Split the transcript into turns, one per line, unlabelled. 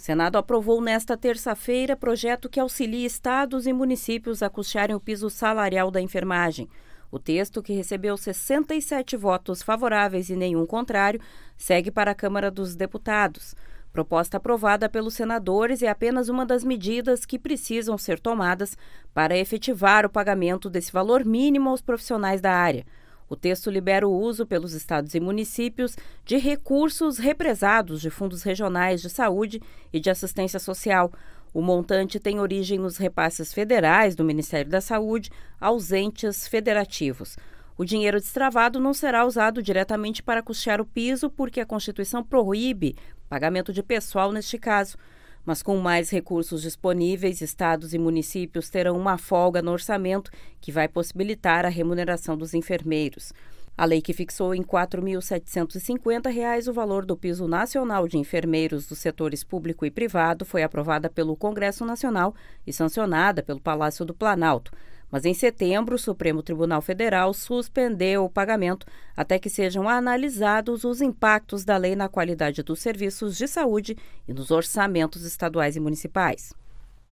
O Senado aprovou nesta terça-feira projeto que auxilia estados e municípios a custearem o piso salarial da enfermagem. O texto, que recebeu 67 votos favoráveis e nenhum contrário, segue para a Câmara dos Deputados. Proposta aprovada pelos senadores é apenas uma das medidas que precisam ser tomadas para efetivar o pagamento desse valor mínimo aos profissionais da área. O texto libera o uso pelos estados e municípios de recursos represados de fundos regionais de saúde e de assistência social. O montante tem origem nos repasses federais do Ministério da Saúde aos entes federativos. O dinheiro destravado não será usado diretamente para custear o piso, porque a Constituição proíbe pagamento de pessoal neste caso. Mas com mais recursos disponíveis, estados e municípios terão uma folga no orçamento que vai possibilitar a remuneração dos enfermeiros. A lei que fixou em R$ 4.750 o valor do piso nacional de enfermeiros dos setores público e privado foi aprovada pelo Congresso Nacional e sancionada pelo Palácio do Planalto. Mas em setembro, o Supremo Tribunal Federal suspendeu o pagamento até que sejam analisados os impactos da lei na qualidade dos serviços de saúde e nos orçamentos estaduais e municipais.